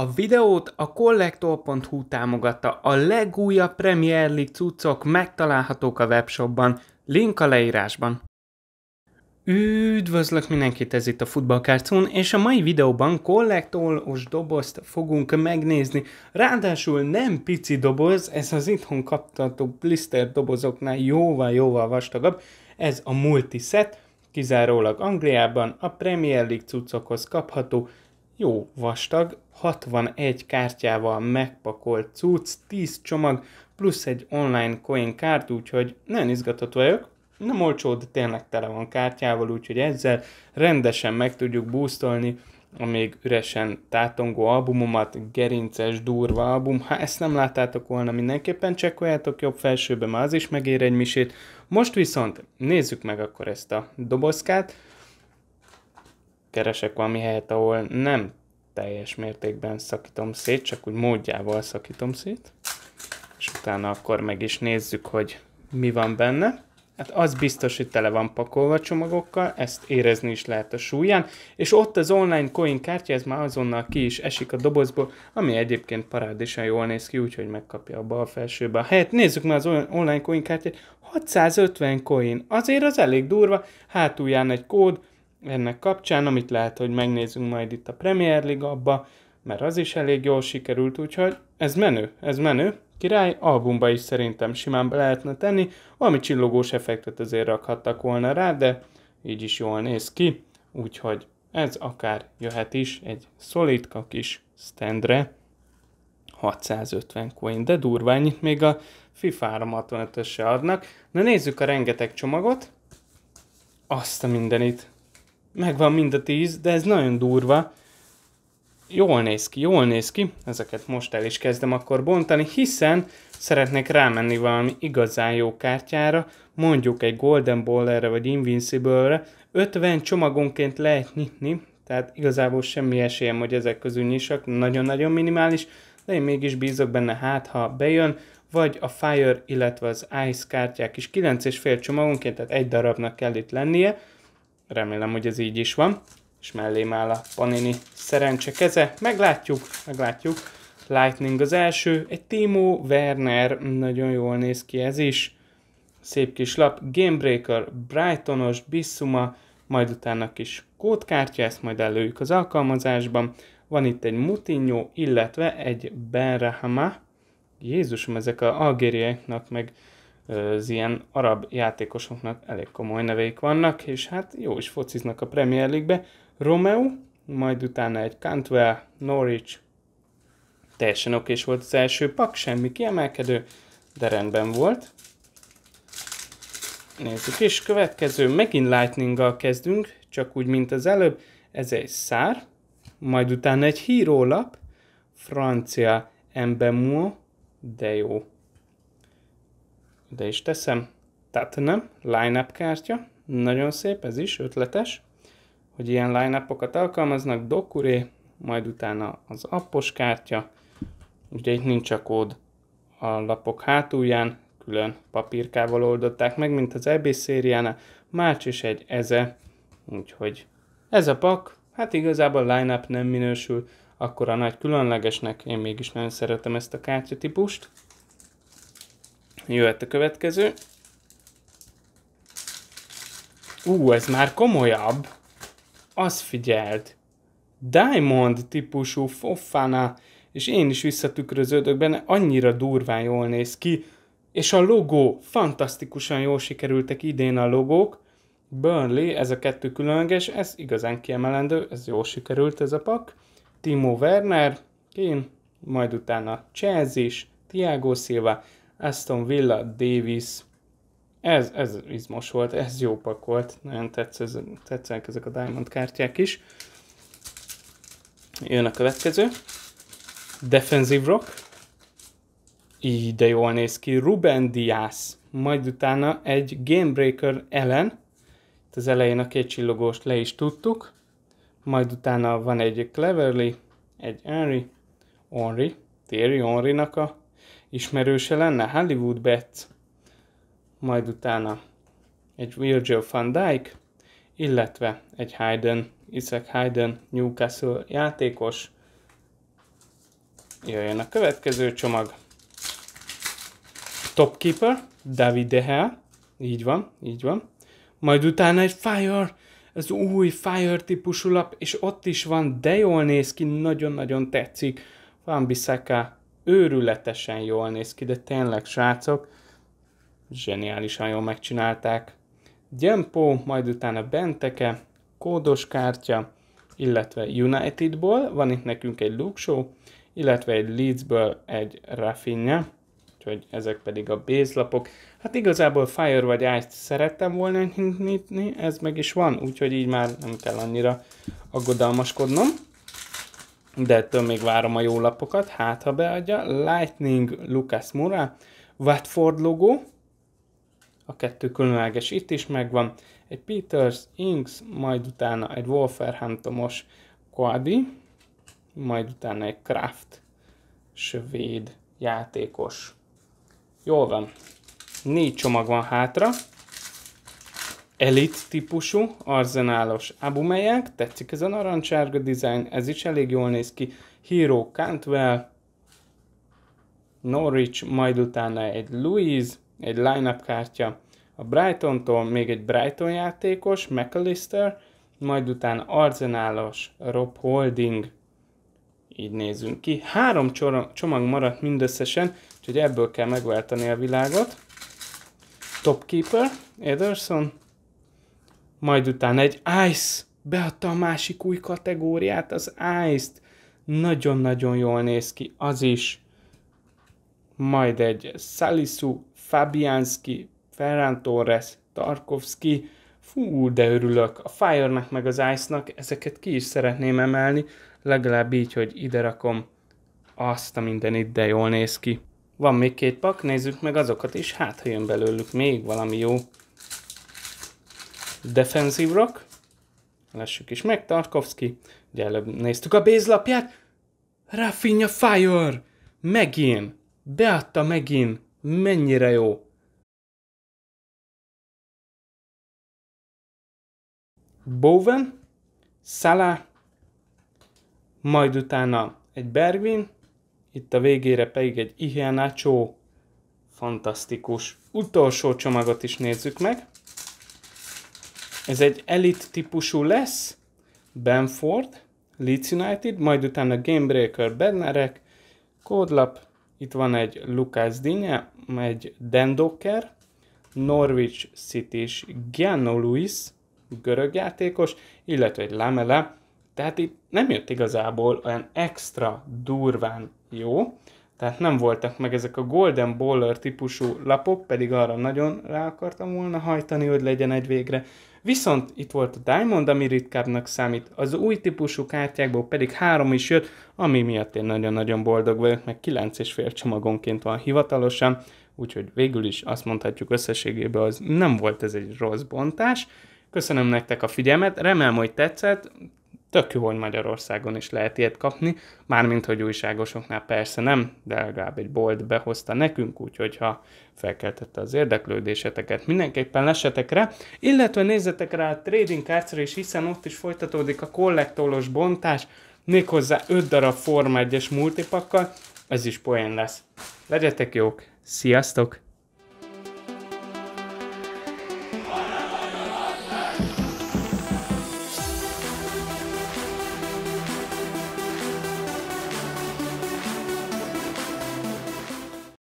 A videót a Collector.hu támogatta, a legújabb Premier League cuccok megtalálhatók a webshopban, link a leírásban. Üdvözlök mindenkit, ez itt a Futballkárcón, és a mai videóban kollektolós dobozt fogunk megnézni. Ráadásul nem pici doboz, ez az itthon kaptató blister dobozoknál jóval-jóval vastagabb. Ez a multiset, kizárólag Angliában a Premier League cuccokhoz kapható, jó, vastag, 61 kártyával megpakolt cucc, 10 csomag, plusz egy online coin kárt, úgyhogy nagyon izgatott vagyok. Nem olcsó, de tényleg tele van kártyával, úgyhogy ezzel rendesen meg tudjuk boostolni a még üresen tátongó albumomat, gerinces, durva album. Ha ezt nem láttátok volna, mindenképpen csekkoljátok jobb felsőbe, mert az is megér egy misét. Most viszont nézzük meg akkor ezt a dobozkát keresek valami helyet, ahol nem teljes mértékben szakítom szét, csak úgy módjával szakítom szét, és utána akkor meg is nézzük, hogy mi van benne. Hát az biztos, hogy tele van pakolva csomagokkal, ezt érezni is lehet a súlyán, és ott az online coin kártya, ez már azonnal ki is esik a dobozból, ami egyébként parádisan jól néz ki, úgyhogy megkapja a bal felsőbe a helyet. Nézzük már az online coin kártyát, 650 coin, azért az elég durva, hátulján egy kód, ennek kapcsán, amit lehet, hogy megnézzünk majd itt a Premier League abba, mert az is elég jól sikerült, úgyhogy ez menő, ez menő. Király albumba is szerintem simán be lehetne tenni, valami csillogós effektet azért rakhattak volna rá, de így is jól néz ki, úgyhogy ez akár jöhet is egy szolidka kis standre. 650 coin, de durván itt még a FIFA 365-ös se adnak. Na nézzük a rengeteg csomagot, azt a mindenit megvan mind a tíz, de ez nagyon durva. Jól néz ki, jól néz ki, ezeket most el is kezdem akkor bontani, hiszen szeretnék rámenni valami igazán jó kártyára, mondjuk egy Golden Ballerre vagy Invincible-re, 50 csomagonként lehet nyitni, tehát igazából semmi esélyem, hogy ezek közül nyissak, nagyon-nagyon minimális, de én mégis bízok benne, hát ha bejön, vagy a Fire, illetve az Ice kártyák is 9,5 csomagonként, tehát egy darabnak kell itt lennie, Remélem, hogy ez így is van. És mellém áll a Panini szerencse keze. Meglátjuk, meglátjuk. Lightning az első, egy Timo Werner, nagyon jól néz ki ez is. Szép kis lap, Gamebreaker, Brightonos, Bissuma, majd utána kis kódkártya, ezt majd előjük az alkalmazásban. Van itt egy Mutinyó, illetve egy Benrahama. Jézusom, ezek a algériaiaknak meg az ilyen arab játékosoknak elég komoly neveik vannak, és hát jó is fociznak a Premier League-be. Romeo, majd utána egy Cantwell, Norwich, teljesen okés volt az első pak, semmi kiemelkedő, de rendben volt. Nézzük is, következő, megint lightning kezdünk, csak úgy, mint az előbb, ez egy szár, majd utána egy hírólap, francia Embemo, de jó, ide is teszem, tehát nem, line-up kártya, nagyon szép, ez is ötletes, hogy ilyen line-upokat alkalmaznak, dokuré, majd utána az appos kártya, ugye itt nincs a kód a lapok hátulján, külön papírkával oldották meg, mint az EB szériánál, Mács is egy eze, úgyhogy ez a pak, hát igazából line-up nem minősül, akkor a nagy különlegesnek, én mégis nagyon szeretem ezt a kártyatípust. Jöhet a következő. Ú, ez már komolyabb. Az figyelt. Diamond típusú Fofana, és én is visszatükröződök benne, annyira durván jól néz ki, és a logó, fantasztikusan jól sikerültek idén a logók, Burnley, ez a kettő különleges, ez igazán kiemelendő, ez jól sikerült ez a pak, Timo Werner, én, majd utána Chelsea is, Thiago Silva, Aston Villa, Davis, ez, ez izmos volt, ez jó pak volt, nagyon tetszenek ezek a Diamond kártyák is. Jön a következő. Defensive Rock. Így de jól néz ki. Ruben Diaz. Majd utána egy Gamebreaker ellen. Itt az elején a két csillogóst le is tudtuk. Majd utána van egy Cleverly, egy Henry, Henry, Thierry Henry-nak a ismerőse lenne, Hollywood Betts, majd utána egy Virgil van Dijk, illetve egy Hayden, Isaac Hayden Newcastle játékos. Jöjjön a következő csomag. Topkeeper, David De Gea, így van, így van. Majd utána egy Fire, az új Fire típusú lap, és ott is van, de jól néz ki, nagyon-nagyon tetszik. Van Bissaka, őrületesen jól néz ki, de tényleg srácok, zseniálisan jól megcsinálták. Gyempó, majd utána Benteke, kódos kártya, illetve Unitedból van itt nekünk egy Luxo, illetve egy Leedsből egy Rafinha, úgyhogy ezek pedig a bézlapok. Hát igazából Fire vagy Ice-t szerettem volna nyitni, ez meg is van, úgyhogy így már nem kell annyira aggodalmaskodnom de ettől még várom a jó lapokat, hát ha beadja. Lightning Lucas Mura Watford logó, a kettő különleges itt is megvan, egy Peters, Inks, majd utána egy Wolverhamptonos Quadi, majd utána egy Kraft svéd játékos. Jól van. Négy csomag van hátra, elit típusú, arzenálos abumelyek, tetszik ez a narancsárga dizájn, ez is elég jól néz ki. Hero Cantwell, Norwich, majd utána egy Louise, egy line-up kártya, a Brighton-tól még egy Brighton játékos, McAllister, majd utána arzenálos Rob Holding, így nézünk ki. Három csomag maradt mindösszesen, úgyhogy ebből kell megváltani a világot. Topkeeper, Ederson, majd utána egy Ice, beadta a másik új kategóriát, az Ice-t, nagyon-nagyon jól néz ki, az is. Majd egy Salisu, Fabianski, Ferran Torres, Tarkovski, fú, de örülök. A fire meg az Ice-nak ezeket ki is szeretném emelni, legalább így, hogy ide rakom azt a mindenit, de jól néz ki. Van még két pak, nézzük meg azokat is, hát ha jön belőlük még valami jó. Rock. Lássuk is meg, Tarkovsky. Ugye előbb néztük a bézlapját. Rafinha Fire! Megint! Beadta megint! Mennyire jó! Bowen, Salah, majd utána egy Bergwin, itt a végére pedig egy Iheanacho, fantasztikus. Utolsó csomagot is nézzük meg. Ez egy elit típusú lesz, Benford, Leeds United, majd utána Gamebreaker Bednarek, kódlap, itt van egy Lukás Dinje, egy Dendoker, Norwich City és Giano Luis, görög játékos, illetve egy Lamele, tehát itt nem jött igazából olyan extra durván jó, tehát nem voltak meg ezek a Golden Baller típusú lapok, pedig arra nagyon rá akartam volna hajtani, hogy legyen egy végre Viszont itt volt a Diamond, ami ritkábbnak számít, az új típusú kártyákból pedig három is jött, ami miatt én nagyon-nagyon boldog vagyok, meg 9,5 csomagonként van hivatalosan, úgyhogy végül is azt mondhatjuk összességében, az nem volt ez egy rossz bontás. Köszönöm nektek a figyelmet, remélem, hogy tetszett, Tök jó, hogy Magyarországon is lehet ilyet kapni, mármint, hogy újságosoknál persze nem, de legalább egy bolt behozta nekünk, úgyhogy ha felkeltette az érdeklődéseteket, mindenképpen rá, illetve nézzetek rá a Trading cards is, hiszen ott is folytatódik a kollektolos bontás, méghozzá 5 darab Forma 1-es multipakkal, ez is poén lesz. Legyetek jók, sziasztok!